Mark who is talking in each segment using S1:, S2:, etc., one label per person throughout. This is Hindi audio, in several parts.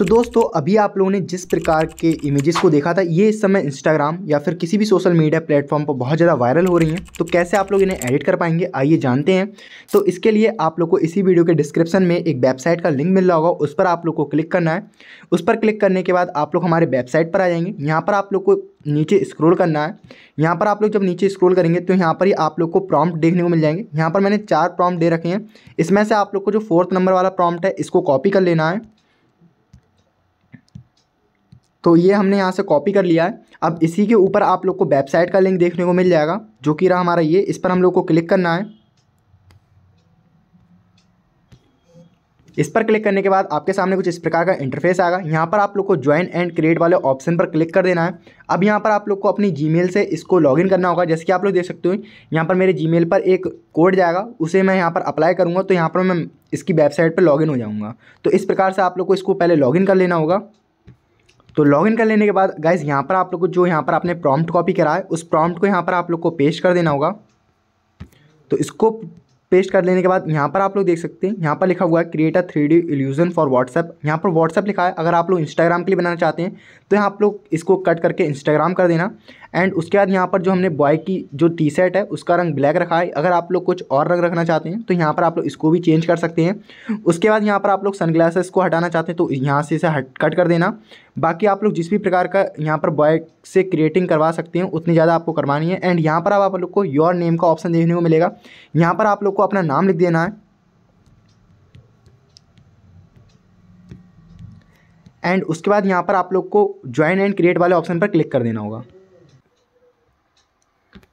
S1: तो दोस्तों अभी आप लोगों ने जिस प्रकार के इमेजेस को देखा था ये इस समय इंस्टाग्राम या फिर किसी भी सोशल मीडिया प्लेटफॉर्म पर बहुत ज़्यादा वायरल हो रही हैं तो कैसे आप लोग इन्हें एडिट कर पाएंगे आइए जानते हैं तो इसके लिए आप लोग को इसी वीडियो के डिस्क्रिप्शन में एक वेबसाइट का लिंक मिल रहा होगा उस पर आप लोग को क्लिक करना है उस पर क्लिक करने के बाद आप लोग हमारे वेबसाइट पर आ जाएंगे यहाँ पर आप लोग को नीचे स्क्रोल करना है यहाँ पर आप लोग जब नीचे स्क्रोल करेंगे तो यहाँ पर ही आप लोग को प्रॉम्प्ट देखने को मिल जाएंगे यहाँ पर मैंने चार प्रॉम्प्ट दे रखे हैं इसमें से आप लोग को जो फोर्थ नंबर वाला प्रॉम्प्ट है इसको कॉपी कर लेना है तो ये हमने यहाँ से कॉपी कर लिया है अब इसी के ऊपर आप लोग को वेबसाइट का लिंक देखने को मिल जाएगा जो कि रहा हमारा ये इस पर हम लोग को क्लिक करना है इस पर क्लिक करने के बाद आपके सामने कुछ इस प्रकार का इंटरफेस आएगा यहाँ पर आप लोग को ज्वाइन एंड क्रिएट वाले ऑप्शन पर क्लिक कर देना है अब यहाँ पर आप लोग को अपनी जीमेल से इसको लॉगिन करना होगा जैसे कि आप लोग देख सकते हो यहाँ पर मेरे जीमेल पर एक कोड जाएगा उसे मैं यहाँ पर अप्लाई करूँगा तो यहाँ पर मैं इसकी वेबसाइट पर लॉगिन हो जाऊँगा तो इस प्रकार से आप लोग को इसको पहले लॉगिन कर लेना होगा तो लॉगिन कर लेने के बाद गाइज़ यहाँ पर आप लोग को जो यहाँ पर आपने प्रॉम्प्ट कॉपी करा है उस प्रॉम्प्ट को यहाँ पर आप लोग को पेश कर देना होगा तो इसको पेस्ट कर लेने के बाद यहाँ पर आप लोग देख सकते हैं यहाँ पर लिखा हुआ है create a three D illusion for WhatsApp यहाँ पर व्हाट्सएप लिखा है अगर आप लोग इंस्टाग्राम के लिए बनाना चाहते हैं तो यहाँ आप लोग इसको कट करके इंस्टाग्राम कर देना एंड उसके बाद यहाँ पर जो हमने बॉय की जो टी शर्ट है उसका रंग ब्लैक रखा है अगर आप लोग कुछ और रंग रखना चाहते हैं तो यहाँ पर आप लोग इसको भी चेंज कर सकते हैं उसके बाद यहाँ पर आप लोग सनग्लासेस को हटाना चाहते हैं तो यहाँ से इसे हट कट कर देना बाकी आप लोग जिस भी प्रकार का यहाँ पर बॉय से क्रिएटिंग करवा सकते हैं उतनी ज़्यादा आपको करवानी है एंड यहाँ पर आप लोग को योर नेम का ऑप्शन देखने को मिलेगा यहाँ पर आप लोग आपको अपना नाम लिख देना है एंड उसके बाद यहाँ पर आप लोग को ज्वाइन एंड क्रिएट वाले ऑप्शन पर क्लिक कर देना होगा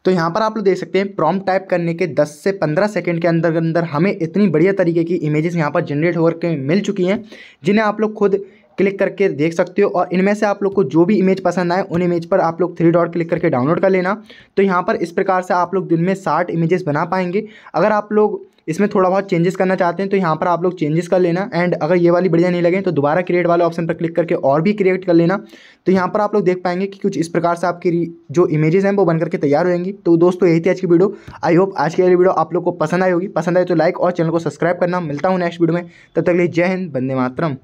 S1: तो यहाँ पर आप लोग देख सकते हैं प्रॉम्प्ट टाइप करने के 10 से 15 सेकंड के अंदर अंदर हमें इतनी बढ़िया तरीके की इमेजेस यहाँ पर जनरेट होकर मिल चुकी हैं जिन्हें आप लोग खुद क्लिक करके देख सकते हो और इनमें से आप लोग को जो भी इमेज पसंद आए उन इमेज पर आप लोग थ्री डॉट क्लिक करके डाउनलोड कर लेना तो यहाँ पर इस प्रकार से आप लोग दिन में साठ इमेजेस बना पाएंगे अगर आप लोग इसमें थोड़ा बहुत चेंजेस करना चाहते हैं तो यहाँ पर आप लोग चेंजेस कर लेना एंड अगर ये वाली बढ़िया नहीं लगे तो दोबारा क्रिएट वाले ऑप्शन पर क्लिक करके और भी क्रिएट कर लेना तो यहाँ पर आप लोग देख पाएंगे कि कुछ इस प्रकार से आपकी जो इमेजेस हैं वो बन करके तैयार होएंगी तो दोस्तों यही थी आज की वीडियो आई होप आज की वीडियो आप लोग को पसंद आई होगी पसंद आए तो लाइक और चैनल को सब्सक्राइब करना मिलता हूँ नेक्स्ट वीडियो में तब तक लिए जय हिंद बंदे मातरम